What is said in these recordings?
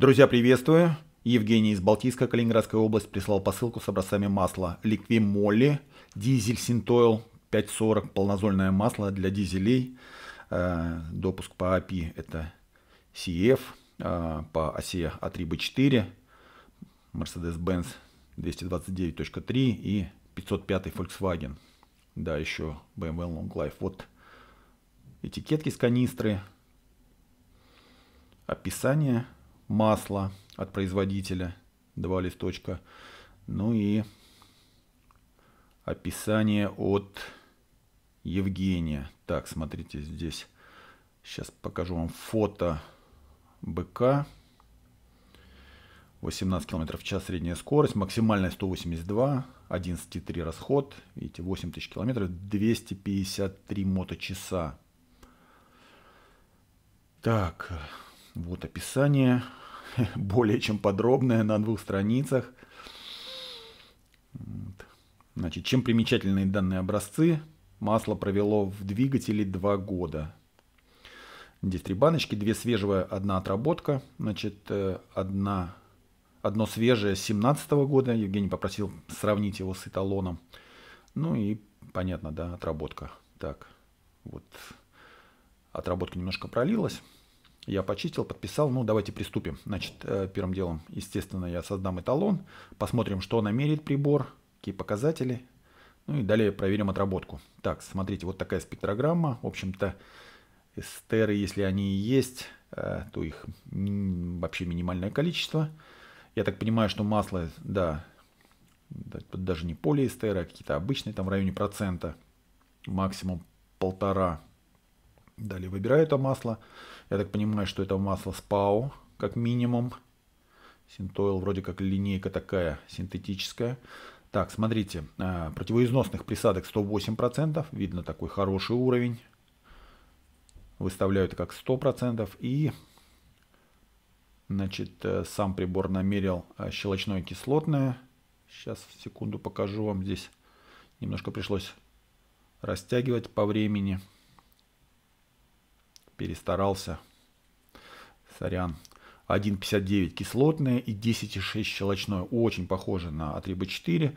Друзья, приветствую. Евгений из Балтийска, Калининградская область прислал посылку с образцами масла Ликви Молли, дизель Синтойл 540, полнозольное масло для дизелей. Э, допуск по API это CF, э, по оси А3Б4, Mercedes-Benz 229.3 и 505 Volkswagen. Да, еще BMW эм Long Life. Вот этикетки с канистры, описание – масло от производителя, два листочка. Ну и описание от Евгения. Так, смотрите, здесь сейчас покажу вам фото быка. 18 км в час средняя скорость, максимальная 182, 11,3 расход, видите, 8000 км, 253 моточаса. Так, вот описание. более чем подробная на двух страницах. Значит, чем примечательны данные образцы? Масло провело в двигателе два года. Здесь три баночки, две свежие, одна отработка. Значит, э, одна, одно свежее 2017 года. Евгений попросил сравнить его с эталоном. Ну и понятно, да, отработка. Так, вот отработка немножко пролилась. Я почистил, подписал. Ну, давайте приступим. Значит, э, первым делом, естественно, я создам эталон. Посмотрим, что намерит прибор, какие показатели. Ну и далее проверим отработку. Так, смотрите, вот такая спектрограмма. В общем-то, эстеры, если они и есть, э, то их вообще минимальное количество. Я так понимаю, что масло, да, даже не полиэстеры, а какие-то обычные, там в районе процента, максимум полтора Далее выбираю это масло. Я так понимаю, что это масло спау, как минимум. Синтоил вроде как линейка такая синтетическая. Так, смотрите, а, противоизносных присадок 108%, видно такой хороший уровень. Выставляю это как 100%. И, значит, э, сам прибор намерил а, щелочное кислотное. Сейчас, секунду, покажу вам здесь. Немножко пришлось растягивать по времени перестарался. Сорян. 1,59 кислотное и 10,6 щелочное. Очень похоже на а 3 4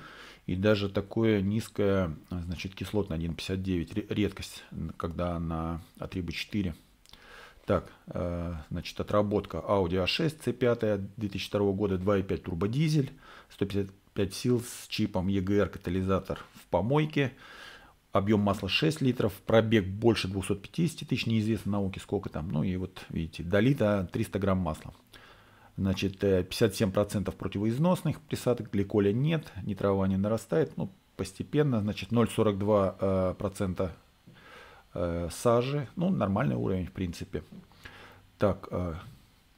И даже такое низкое, значит, кислотное 1,59. Редкость, когда на а 3 4 Так, э, значит, отработка Audi A6 C5 2002 года 2,5 турбодизель, 155 сил с чипом EGR катализатор в помойке объем масла 6 литров, пробег больше 250 тысяч, неизвестно науке сколько там, ну и вот видите, до лита 300 грамм масла. Значит, 57% э, противоизносных присадок, гликоля нет, нитрование нарастает, ну, постепенно, значит, 0,42% э, э, сажи, ну, нормальный уровень, в принципе. Так,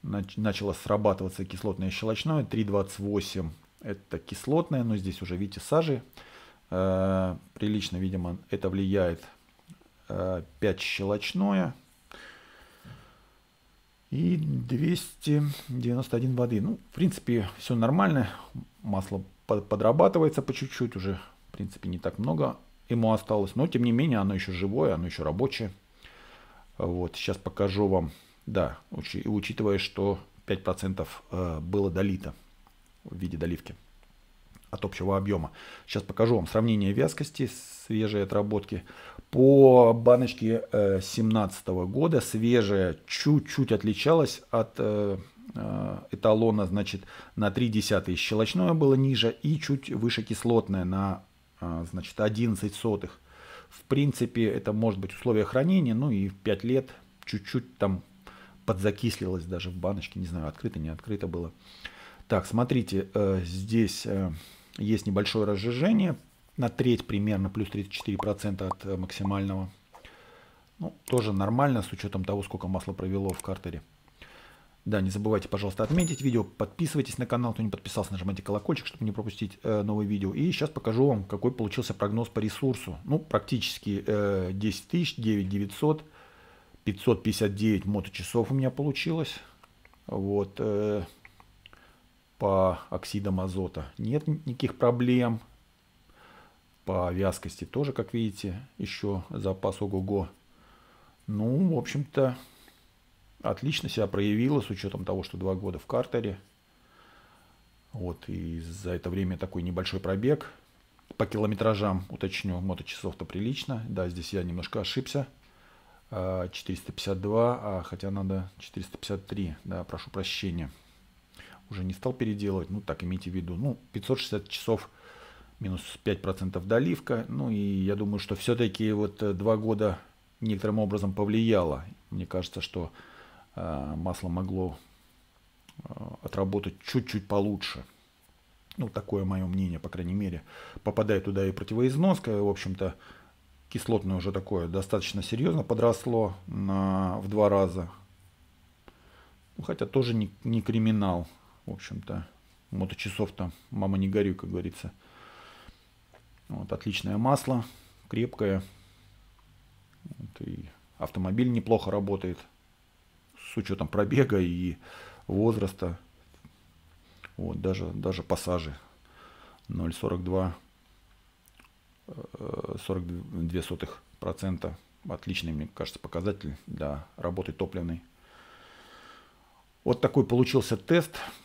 начало срабатываться кислотное щелочное, 3,28 это кислотное, но здесь уже, видите, сажи, Э, прилично, видимо, это влияет 5 э, щелочное и 291 воды. Ну, в принципе, все нормально. Масло подрабатывается по чуть-чуть уже. В принципе, не так много ему осталось. Но, тем не менее, оно еще живое, оно еще рабочее. Вот, сейчас покажу вам. Да, учитывая, что 5% э, было долито в виде доливки от общего объема. Сейчас покажу вам сравнение вязкости свежей отработки. По баночке 2017 э, года свежая чуть-чуть отличалась от э, э, эталона, значит, на 3 десятые щелочное было ниже и чуть выше кислотное на, значит, 11 сотых. В принципе, это может быть условие хранения, ну и в 5 лет чуть-чуть там подзакислилось даже в баночке, не знаю, открыто, не открыто было. Так, смотрите, здесь есть небольшое разжижение на треть примерно, плюс 34% от э, максимального. Ну, тоже нормально с учетом того, сколько масла провело в картере. Да, не забывайте, пожалуйста, отметить видео, подписывайтесь на канал, кто не подписался, нажимайте колокольчик, чтобы не пропустить э, новые видео. И сейчас покажу вам, какой получился прогноз по ресурсу. Ну, практически э, 10 тысяч, 9 900, 559 моточасов у меня получилось. Вот, э, по оксидам азота нет никаких проблем. По вязкости тоже, как видите, еще запас ого-го. Ну, в общем-то, отлично себя проявила с учетом того, что два года в картере. Вот, и за это время такой небольшой пробег. По километражам, уточню, моточасов-то прилично. Да, здесь я немножко ошибся. 452, а, а хотя надо 453, да, прошу прощения уже не стал переделывать. Ну, так имейте в виду. Ну, 560 часов минус 5% доливка. Ну, и я думаю, что все-таки вот э, два года некоторым образом повлияло. Мне кажется, что э, масло могло э, отработать чуть-чуть получше. Ну, такое мое мнение, по крайней мере. Попадает туда и противоизноска, в общем-то, кислотное уже такое достаточно серьезно подросло на, в два раза. Ну, хотя тоже не, не криминал. В общем-то, моточасов-то мама не горюй, как говорится. Вот, отличное масло, крепкое. Вот, и автомобиль неплохо работает с учетом пробега и возраста. Вот, даже, даже пассажи 0,42 42% э, отличный, мне кажется, показатель для работы топливной. Вот такой получился тест.